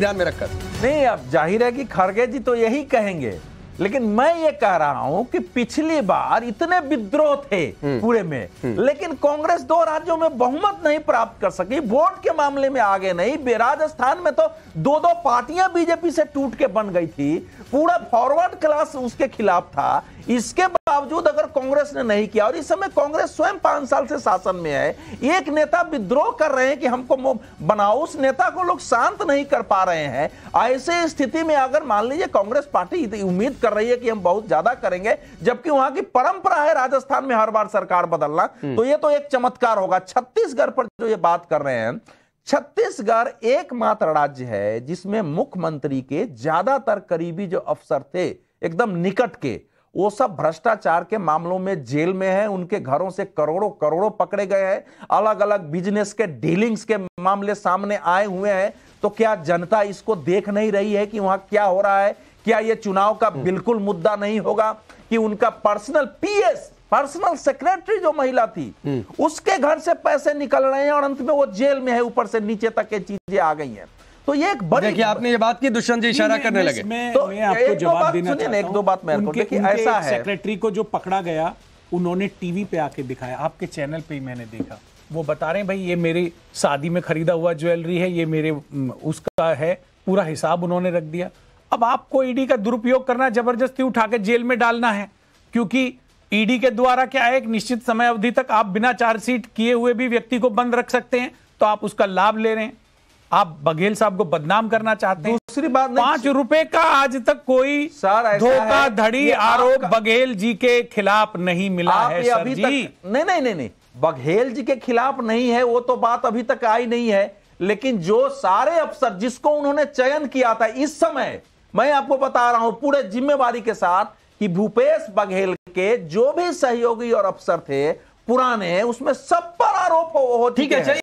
ध्यान में रखकर नहीं अब जाहिर है कि खड़गे जी तो यही कहेंगे लेकिन मैं ये कह रहा हूं कि पिछली बार इतने विद्रोह थे हम्म। पूरे में हम्म। लेकिन कांग्रेस दो राज्यों में बहुमत नहीं प्राप्त कर सकी वोट के मामले में आगे नहीं बेराजस्थान में तो दो दो पार्टियां बीजेपी से टूट के बन गई थी पूरा फॉरवर्ड क्लास उसके खिलाफ था इसके बावजूद अगर कांग्रेस ने नहीं किया और इस समय कांग्रेस स्वयं पांच साल से शासन में है एक नेता विद्रोह कर रहे हैं कि हमको बनाओ उस नेता को लोग शांत नहीं कर पा रहे हैं ऐसे स्थिति में अगर मान लीजिए कांग्रेस पार्टी उम्मीद कर रही है कि हम बहुत ज्यादा करेंगे जबकि वहां की परंपरा है राजस्थान में हर बार सरकार बदलना हम्म। तो ये तो एक चमत्कार होगा छत्तीसगढ़ पर जो ये बात कर रहे हैं छत्तीसगढ़ एकमात्र राज्य है जिसमें मुख्यमंत्री के ज्यादातर करीबी जो अफसर थे एकदम निकट के वो सब भ्रष्टाचार के मामलों में जेल में है उनके घरों से करोड़ों करोड़ों पकड़े गए हैं अलग अलग बिजनेस के डीलिंग्स के मामले सामने आए हुए हैं तो क्या जनता इसको देख नहीं रही है कि वहां क्या हो रहा है क्या ये चुनाव का हम्म। बिल्कुल मुद्दा नहीं होगा कि उनका पर्सनल पीएस पर्सनल सेक्रेटरी जो महिला थी हम्म। उसके घर से पैसे निकल रहे हैं और अंत में वो जेल में है ऊपर से नीचे तक ये चीजें आ गई हैं तो ये एक बड़ी देखिए आपने ये बात की दुष्यंत जी इशारा करने लगे तो मैं आपको जवाब देना चाहता एक दो बात मैं उनके, उनके ऐसा है सेक्रेटरी को जो पकड़ा गया उन्होंने टीवी पे आके दिखाया आपके चैनल पे ही मैंने देखा वो बता रहे हैं भाई ये मेरी शादी में खरीदा हुआ ज्वेलरी है ये मेरे उसका है पूरा हिसाब उन्होंने रख दिया अब आपको ईडी e का दुरुपयोग करना जबरदस्ती उठा के जेल में डालना है क्योंकि ईडी e के द्वारा क्या है एक निश्चित समय अवधि तक आप बिना चार्जशीट किए हुए भी व्यक्ति को बंद रख सकते हैं तो आप उसका लाभ ले रहे हैं आप बघेल साहब को बदनाम करना चाहते हैं दूसरी बात पांच रुपए का आज तक कोई धोखा धड़ी आरोप बघेल जी के खिलाफ नहीं मिला है सर अभी जी तक, नहीं नहीं नहीं नहीं बघेल जी के खिलाफ नहीं है वो तो बात अभी तक आई नहीं है लेकिन जो सारे अफसर जिसको उन्होंने चयन किया था इस समय मैं आपको बता रहा हूं पूरे जिम्मेवारी के साथ कि भूपेश बघेल के जो भी सहयोगी और अफसर थे पुराने उसमें सब पर आरोप हो ठीक है